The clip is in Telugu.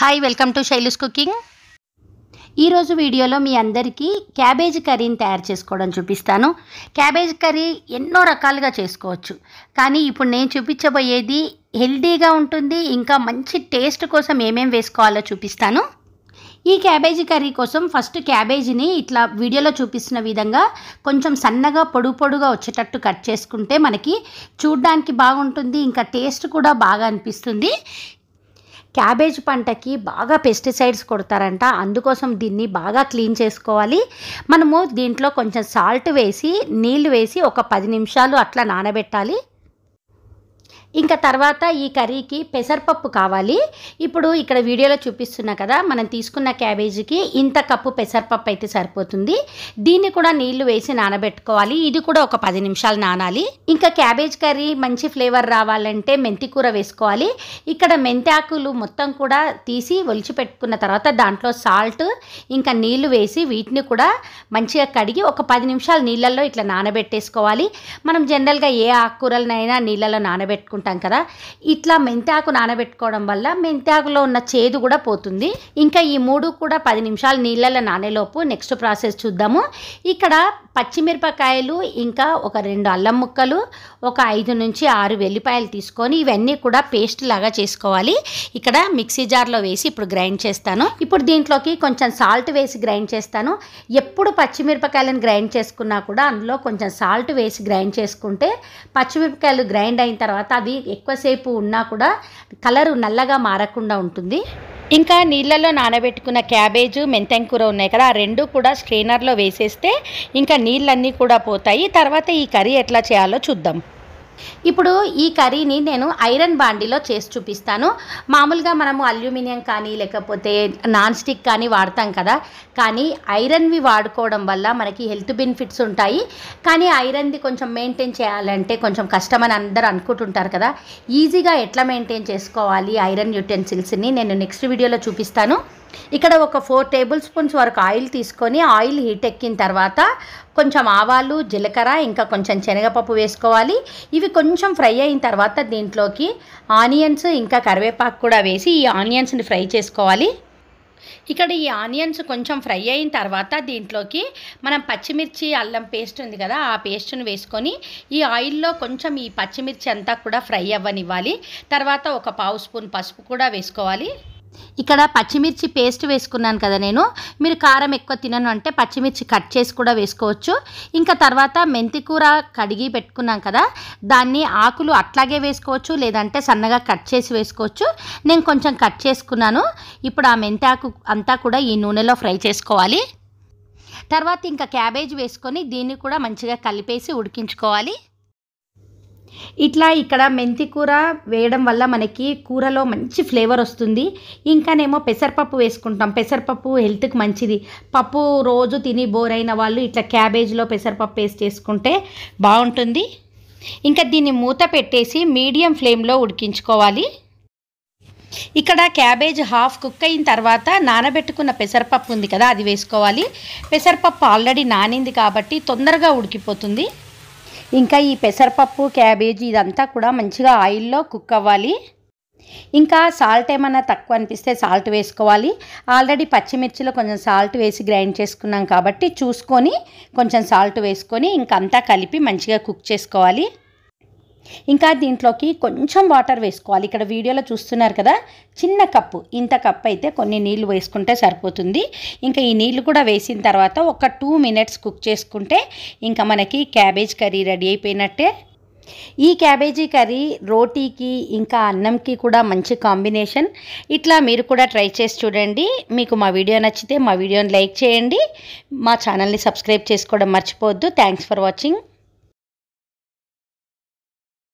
hi welcome to Shailu's cooking ఈరోజు వీడియోలో మీ అందరికీ క్యాబేజీ కర్రీని తయారు చేసుకోవడం చూపిస్తాను క్యాబేజ్ కర్రీ ఎన్నో రకాలుగా చేసుకోవచ్చు కానీ ఇప్పుడు నేను చూపించబోయేది హెల్దీగా ఉంటుంది ఇంకా మంచి టేస్ట్ కోసం ఏమేమి వేసుకోవాలో చూపిస్తాను ఈ క్యాబేజీ కర్రీ కోసం ఫస్ట్ క్యాబేజీని ఇట్లా వీడియోలో చూపిస్తున్న విధంగా కొంచెం సన్నగా పొడుగు పొడుగా వచ్చేటట్టు కట్ చేసుకుంటే మనకి చూడడానికి బాగుంటుంది ఇంకా టేస్ట్ కూడా బాగా అనిపిస్తుంది క్యాబేజ్ పంటకి బాగా పెస్టిసైడ్స్ కొడతారంట అందుకోసం దీన్ని బాగా క్లీన్ చేసుకోవాలి మనము దీంట్లో కొంచెం సాల్ట్ వేసి నీళ్ళు వేసి ఒక పది నిమిషాలు అట్లా నానబెట్టాలి ఇంకా తర్వాత ఈ కర్రీకి పెసరపప్పు కావాలి ఇప్పుడు ఇక్కడ వీడియోలో చూపిస్తున్నా కదా మనం తీసుకున్న క్యాబేజీకి ఇంత కప్పు పెసరపప్పు అయితే సరిపోతుంది దీన్ని కూడా నీళ్లు వేసి నానబెట్టుకోవాలి ఇది కూడా ఒక పది నిమిషాలు నానాలి ఇంకా క్యాబేజ్ కర్రీ మంచి ఫ్లేవర్ రావాలంటే మెంతి కూర వేసుకోవాలి ఇక్కడ మెంతి ఆకులు మొత్తం కూడా తీసి ఒలిచిపెట్టుకున్న తర్వాత దాంట్లో సాల్ట్ ఇంకా నీళ్లు వేసి వీటిని కూడా మంచిగా కడిగి ఒక పది నిమిషాలు నీళ్ళల్లో ఇట్లా నానబెట్టేసుకోవాలి మనం జనరల్గా ఏ ఆకుకూరలనైనా నీళ్ళలో నానబెట్టుకుంటాం పెట్టుకుంటాం కదా ఇట్లా మెంతాకు నానబెట్టుకోవడం వల్ల మెంతాకులో ఉన్న చేదు కూడా పోతుంది ఇంకా ఈ మూడు కూడా పది నిమిషాలు నీళ్ళలో నానేలోపు నెక్స్ట్ ప్రాసెస్ చూద్దాము ఇక్కడ పచ్చిమిరపకాయలు ఇంకా ఒక రెండు అల్లం ముక్కలు ఒక ఐదు నుంచి ఆరు వెల్లిపాయలు తీసుకొని ఇవన్నీ కూడా పేస్ట్ లాగా చేసుకోవాలి ఇక్కడ మిక్సీ జార్లో వేసి ఇప్పుడు గ్రైండ్ చేస్తాను ఇప్పుడు దీంట్లోకి కొంచెం సాల్ట్ వేసి గ్రైండ్ చేస్తాను ఎప్పుడు పచ్చిమిరపకాయలను గ్రైండ్ చేసుకున్నా కూడా అందులో కొంచెం సాల్ట్ వేసి గ్రైండ్ చేసుకుంటే పచ్చిమిరపకాయలు గ్రైండ్ అయిన తర్వాత అవి అవి ఎక్కువసేపు ఉన్నా కూడా కలరు నల్లగా మారకుండా ఉంటుంది ఇంకా నీళ్ళలో నానబెట్టుకున్న క్యాబేజు మెంతెంకూర ఉన్నాయి కదా ఆ రెండు కూడా స్ట్రైనర్లో వేసేస్తే ఇంకా నీళ్ళన్నీ కూడా పోతాయి తర్వాత ఈ కర్రీ ఎట్లా చేయాలో చూద్దాం ఇప్పుడు ఈ కర్రీని నేను ఐరన్ బాండీలో చేసి చూపిస్తాను మామూలుగా మనము అల్యూమినియం కానీ లేకపోతే నాన్ స్టిక్ కానీ వాడతాం కదా కానీ ఐరన్వి వాడుకోవడం వల్ల మనకి హెల్త్ బెనిఫిట్స్ ఉంటాయి కానీ ఐరన్ది కొంచెం మెయింటైన్ చేయాలంటే కొంచెం కష్టమని అందరూ అనుకుంటుంటారు కదా ఈజీగా ఎట్లా మెయింటైన్ చేసుకోవాలి ఐరన్ యూటెన్సిల్స్ని నేను నెక్స్ట్ వీడియోలో చూపిస్తాను ఇక్కడ ఒక ఫోర్ టేబుల్ స్పూన్స్ వరకు ఆయిల్ తీసుకొని ఆయిల్ హీట్ ఎక్కిన తర్వాత కొంచెం ఆవాలు జీలకర్ర ఇంకా కొంచెం శనగపప్పు వేసుకోవాలి ఇవి కొంచెం ఫ్రై అయిన తర్వాత దీంట్లోకి ఆనియన్స్ ఇంకా కరివేపాకు కూడా వేసి ఈ ఆనియన్స్ని ఫ్రై చేసుకోవాలి ఇక్కడ ఈ ఆనియన్స్ కొంచెం ఫ్రై అయిన తర్వాత దీంట్లోకి మనం పచ్చిమిర్చి అల్లం పేస్ట్ ఉంది కదా ఆ పేస్ట్ను వేసుకొని ఈ ఆయిల్లో కొంచెం ఈ పచ్చిమిర్చి అంతా కూడా ఫ్రై అవ్వనివ్వాలి తర్వాత ఒక పావు స్పూన్ పసుపు కూడా వేసుకోవాలి ఇక్కడ పచ్చిమిర్చి పేస్ట్ వేసుకున్నాను కదా నేను మీరు కారం ఎక్కువ తినను అంటే పచ్చిమిర్చి కట్ చేసి కూడా వేసుకోవచ్చు ఇంకా తర్వాత మెంతి కూర కడిగి పెట్టుకున్నాం కదా దాన్ని ఆకులు అట్లాగే వేసుకోవచ్చు లేదంటే సన్నగా కట్ చేసి వేసుకోవచ్చు నేను కొంచెం కట్ చేసుకున్నాను ఇప్పుడు ఆ మెంతి ఆకు అంతా కూడా ఈ నూనెలో ఫ్రై చేసుకోవాలి తర్వాత ఇంకా క్యాబేజ్ వేసుకొని దీన్ని కూడా మంచిగా కలిపేసి ఉడికించుకోవాలి ఇట్లా ఇక్కడ మెంతి కూర వేయడం వల్ల మనకి కూరలో మంచి ఫ్లేవర్ వస్తుంది ఇంకానేమో పెసరపప్పు వేసుకుంటాం పెసరపప్పు హెల్త్కి మంచిది పప్పు రోజు తిని బోర్ అయిన వాళ్ళు ఇట్లా క్యాబేజ్లో పెసరపప్పు వేసి చేసుకుంటే బాగుంటుంది ఇంకా దీన్ని మూత పెట్టేసి మీడియం ఫ్లేమ్లో ఉడికించుకోవాలి ఇక్కడ క్యాబేజ్ హాఫ్ కుక్ అయిన తర్వాత నానబెట్టుకున్న పెసరపప్పు ఉంది కదా అది వేసుకోవాలి పెసరపప్పు ఆల్రెడీ నానింది కాబట్టి తొందరగా ఉడికిపోతుంది ఇంకా ఈ పెసరపప్పు క్యాబేజీ ఇదంతా కూడా మంచిగా ఆయిల్లో కుక్ అవ్వాలి ఇంకా సాల్ట్ ఏమైనా తక్కువ అనిపిస్తే సాల్ట్ వేసుకోవాలి ఆల్రెడీ పచ్చిమిర్చిలో కొంచెం సాల్ట్ వేసి గ్రైండ్ చేసుకున్నాం కాబట్టి చూసుకొని కొంచెం సాల్ట్ వేసుకొని ఇంకంతా కలిపి మంచిగా కుక్ చేసుకోవాలి ఇంకా దీంట్లోకి కొంచెం వాటర్ వేసుకోవాలి ఇక్కడ వీడియోలో చూస్తున్నారు కదా చిన్న కప్పు ఇంత కప్పు అయితే కొన్ని నీళ్లు వేసుకుంటే సరిపోతుంది ఇంకా ఈ నీళ్లు కూడా వేసిన తర్వాత ఒక టూ మినిట్స్ కుక్ చేసుకుంటే ఇంకా మనకి క్యాబేజ్ కర్రీ రెడీ అయిపోయినట్టే ఈ క్యాబేజీ కర్రీ రోటీకి ఇంకా అన్నంకి కూడా మంచి కాంబినేషన్ ఇట్లా మీరు కూడా ట్రై చేసి చూడండి మీకు మా వీడియో నచ్చితే మా వీడియోని లైక్ చేయండి మా ఛానల్ని సబ్స్క్రైబ్ చేసుకోవడం మర్చిపోవద్దు థ్యాంక్స్ ఫర్ వాచింగ్